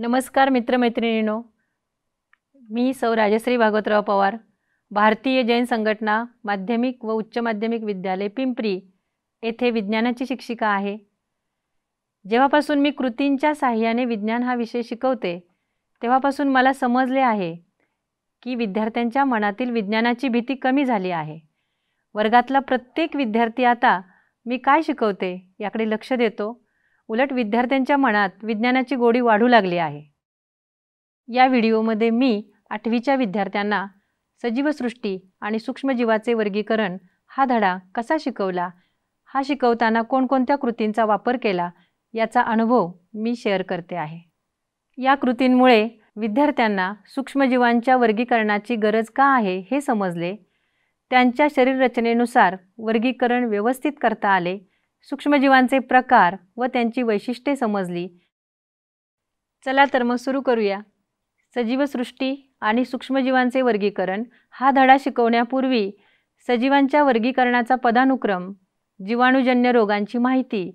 नमस्कार मित्रमैत्रिणीनो मी सौ राजश्री भागवतराव पवार भारतीय जैन संघटना माध्यमिक व उच्च माध्यमिक विद्यालय पिंपरी येथे विज्ञानाची शिक्षिका आहे जेव्हापासून मी कृतींच्या साह्याने विज्ञान हा विषय शिकवते तेव्हापासून मला समजले आहे की विद्यार्थ्यांच्या मनातील विज्ञानाची भीती कमी झाली आहे वर्गातला प्रत्येक विद्यार्थी आता मी काय शिकवते याकडे लक्ष देतो उलट विद्यार्थ्यांच्या मनात विज्ञानाची गोडी वाढू लागली आहे या व्हिडिओमध्ये मी आठवीच्या विद्यार्थ्यांना सजीवसृष्टी आणि सूक्ष्मजीवाचे वर्गीकरण हा धडा कसा शिकवला हा शिकवताना कोणकोणत्या कृतींचा वापर केला याचा अनुभव मी शेअर करते आहे या कृतींमुळे विद्यार्थ्यांना सूक्ष्मजीवांच्या वर्गीकरणाची गरज का आहे हे समजले त्यांच्या शरीररचनेनुसार वर्गीकरण व्यवस्थित करता आले सूक्ष्मजीवांचे प्रकार व त्यांची वैशिष्ट्ये समजली चला तर मग सुरू करूया सजीवसृष्टी आणि सूक्ष्मजीवांचे वर्गीकरण हा धडा शिकवण्यापूर्वी सजीवांच्या वर्गीकरणाचा पदानुक्रम जीवाणूजन्य रोगांची माहिती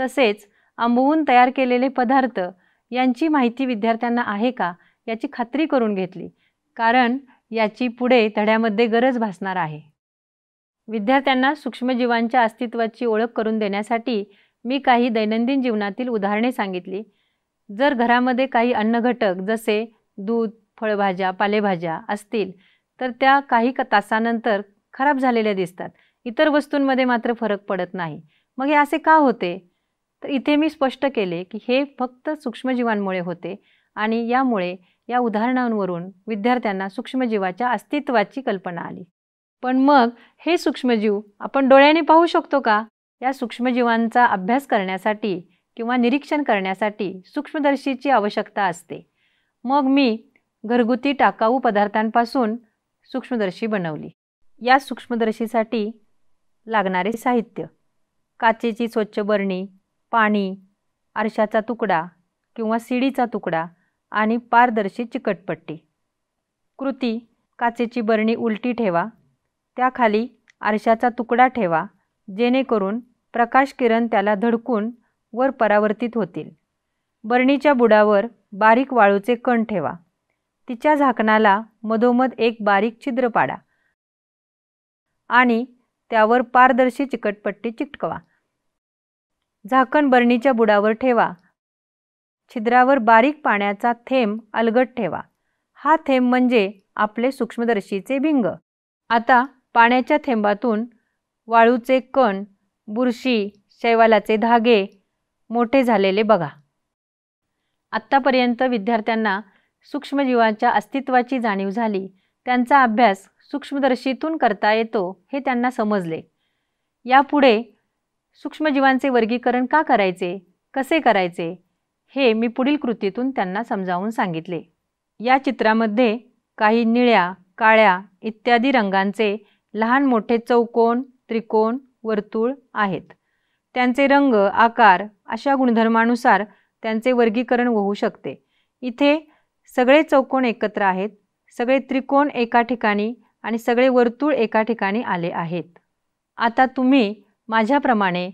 तसेच आंबवून तयार केलेले पदार्थ यांची माहिती विद्यार्थ्यांना आहे का याची खात्री करून घेतली कारण याची पुढे धड्यामध्ये गरज भासणार आहे विद्यार्थ्यांना सूक्ष्मजीवांच्या अस्तित्वाची ओळख करून देण्यासाठी मी काही दैनंदिन जीवनातील उदाहरणे सांगितली जर घरामध्ये काही अन्न घटक जसे दूध फळभाज्या पालेभाज्या असतील तर त्या काही का तासानंतर खराब झालेल्या दिसतात इतर वस्तूंमध्ये मात्र फरक पडत नाही मग हे असे का होते तर इथे मी स्पष्ट केले की हे फक्त सूक्ष्मजीवांमुळे होते आणि यामुळे या उदाहरणांवरून विद्यार्थ्यांना सूक्ष्मजीवाच्या अस्तित्वाची कल्पना आली पण मग हे सूक्ष्मजीव आपण डोळ्याने पाहू शकतो का या सूक्ष्मजीवांचा अभ्यास करण्यासाठी किंवा निरीक्षण करण्यासाठी सूक्ष्मदर्शीची आवश्यकता असते मग मी घरगुती टाकाऊ पदार्थांपासून सूक्ष्मदर्शी बनवली या सूक्ष्मदर्शीसाठी लागणारे साहित्य काचेची स्वच्छ बरणी पाणी आरशाचा तुकडा किंवा सीडीचा तुकडा आणि पारदर्शी चिकटपट्टी कृती काचेची बरणी उलटी ठेवा त्याखाली आरशाचा तुकडा ठेवा जेणेकरून प्रकाश किरण त्याला धडकून वर परावर्तित होतील बरणीच्या बुडावर बारीक वाळूचे कण ठेवा तिच्या झाकणाला मधोमध एक बारीक छिद्र पाडा आणि त्यावर पारदर्शी चिकटपट्टी चिकटकवा झाकण बरणीच्या बुडावर ठेवा छिद्रावर बारीक पाण्याचा थेंब अलगट ठेवा हा थेंब म्हणजे आपले सूक्ष्मदर्शीचे भिंग आता पाण्याच्या थेंबातून वाळूचे कण बुरशी शैवालाचे धागे मोठे झालेले बघा आत्तापर्यंत विद्यार्थ्यांना सूक्ष्मजीवांच्या अस्तित्वाची जाणीव झाली त्यांचा अभ्यास सूक्ष्मदर्शीतून करता येतो हे त्यांना समजले यापुढे सूक्ष्मजीवांचे वर्गीकरण का करायचे कसे करायचे हे मी पुढील कृतीतून त्यांना समजावून सांगितले या चित्रामध्ये काही निळ्या काळ्या इत्यादी रंगांचे लहान मोठे चौकोन त्रिकोण वर्तुळ आहेत त्यांचे रंग आकार अशा गुणधर्मानुसार त्यांचे वर्गीकरण होऊ शकते इथे सगळे चौकोन एकत्र आहेत सगळे त्रिकोण एका ठिकाणी आणि सगळे वर्तुळ एका ठिकाणी आले आहेत आता तुम्ही माझ्याप्रमाणे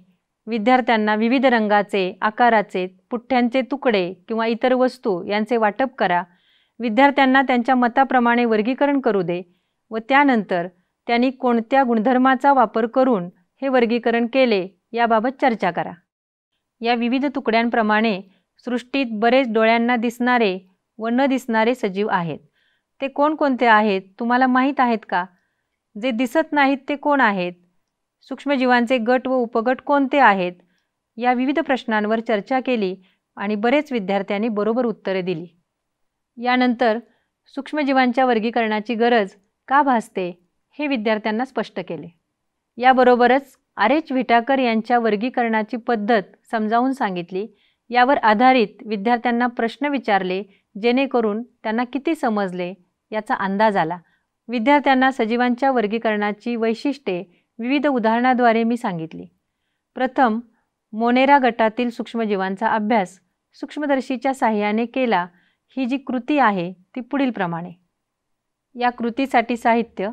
विद्यार्थ्यांना विविध रंगाचे आकाराचे पुठ्ठ्यांचे तुकडे किंवा इतर वस्तू यांचे वाटप करा विद्यार्थ्यांना त्यांच्या मताप्रमाणे वर्गीकरण करू दे व त्यानंतर त्यांनी कोणत्या गुणधर्माचा वापर करून हे वर्गीकरण केले याबाबत चर्चा करा या विविध तुकड्यांप्रमाणे सृष्टीत बरेच डोळ्यांना दिसणारे व न दिसणारे सजीव आहेत ते कोणकोणते आहेत तुम्हाला माहीत आहेत का जे दिसत नाहीत ते कोण आहेत सूक्ष्मजीवांचे गट व उपगट कोणते आहेत या विविध प्रश्नांवर चर्चा केली आणि बरेच विद्यार्थ्यांनी बरोबर उत्तरे दिली यानंतर सूक्ष्मजीवांच्या वर्गीकरणाची गरज का भासते हे विद्यार्थ्यांना स्पष्ट केले याबरोबरच आर एच विटाकर यांच्या वर्गीकरणाची पद्धत समजावून सांगितली यावर आधारित विद्यार्थ्यांना प्रश्न विचारले जेणेकरून त्यांना किती समजले याचा अंदाज आला विद्यार्थ्यांना सजीवांच्या वर्गीकरणाची वैशिष्ट्ये विविध उदाहरणाद्वारे मी सांगितली प्रथम मोनेरा गटातील सूक्ष्मजीवांचा अभ्यास सूक्ष्मदर्शीच्या साह्याने केला ही जी कृती आहे ती पुढीलप्रमाणे या कृतीसाठी साहित्य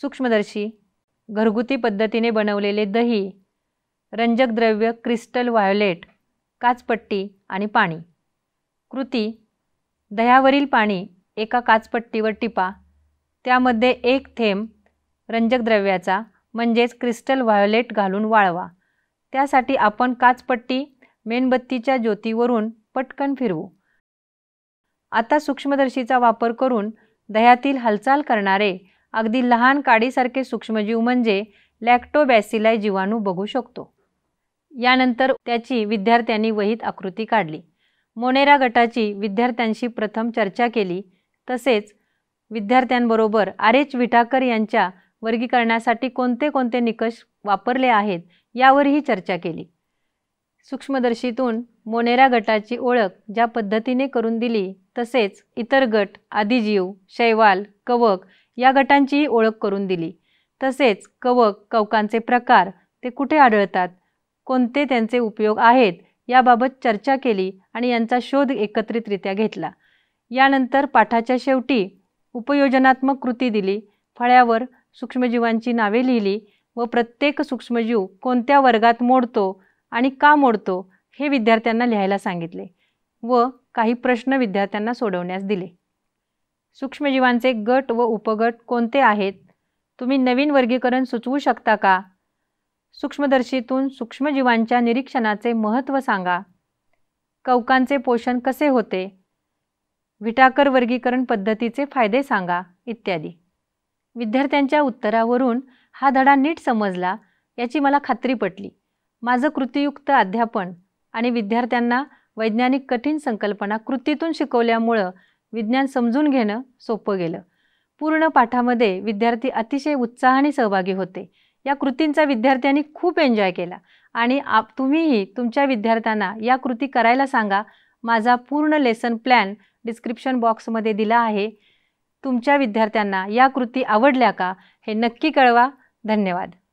सूक्ष्मदर्शी घरगुती पद्धतीने बनवलेले दही रंजक द्रव्य क्रिस्टल व्हायोलेट काचपट्टी आणि पाणी कृती दह्यावरील पाणी एका काचपट्टीवर टिपा त्यामध्ये एक थेंब रंजक द्रव्याचा म्हणजेच क्रिस्टल व्हायोलेट घालून वाळवा त्यासाठी आपण काचपट्टी मेणबत्तीच्या ज्योतीवरून पटकन फिरवू आता सूक्ष्मदर्शीचा वापर करून दह्यातील हालचाल करणारे अगदी लहान काडीसारखे सूक्ष्मजीव म्हणजे लॅक्टोबॅसिलाय जीवाणू बघू शकतो यानंतर त्याची विद्यार्थ्यांनी वहीत आकृती काढली मोनेरा गटाची विद्यार्थ्यांशी प्रथम चर्चा केली तसेच विद्यार्थ्यांबरोबर आर एच विटाकर यांच्या वर्गीकरणासाठी कोणते कोणते निकष वापरले आहेत यावरही चर्चा केली सूक्ष्मदर्शीतून मोनेरा गटाची ओळख ज्या पद्धतीने करून दिली तसेच इतर गट आदिजीव शैवाल कवक या गटांचीही ओळख करून दिली तसेच कवक कवकांचे प्रकार ते कुठे आढळतात कोणते त्यांचे उपयोग आहेत याबाबत चर्चा केली आणि यांचा शोध एकत्रितरित्या घेतला यानंतर पाठाच्या शेवटी उपयोजनात्मक कृती दिली फळ्यावर सूक्ष्मजीवांची नावे लिहिली व प्रत्येक सूक्ष्मजीव कोणत्या वर्गात मोडतो आणि का मोडतो हे विद्यार्थ्यांना लिहायला सांगितले व काही प्रश्न विद्यार्थ्यांना सोडवण्यास दिले सूक्ष्मजीवांचे गट व उपगट कोणते आहेत तुम्ही नवीन वर्गीकरण सुचवू शकता का सूक्ष्मदर्शीतून सूक्ष्मजीवांच्या निरीक्षणाचे महत्त्व सांगा कवकांचे पोषण कसे होते विटाकर वर्गीकरण पद्धतीचे फायदे सांगा इत्यादी विद्यार्थ्यांच्या उत्तरावरून हा धडा नीट समजला याची मला खात्री पटली माझं कृतीयुक्त अध्यापन आणि विद्यार्थ्यांना वैज्ञानिक कठीण संकल्पना कृतीतून शिकवल्यामुळं विज्ञान समजून घेणं सोपं गेलं पूर्ण पाठामध्ये विद्यार्थी अतिशय उत्साहाने सहभागी होते या कृतींचा विद्यार्थ्यांनी खूप एन्जॉय केला आणि आप तुम्हीही तुमच्या विद्यार्थ्यांना या कृती करायला सांगा माझा पूर्ण लेसन प्लॅन डिस्क्रिप्शन बॉक्समध्ये दिला आहे तुमच्या विद्यार्थ्यांना या कृती आवडल्या का हे नक्की कळवा धन्यवाद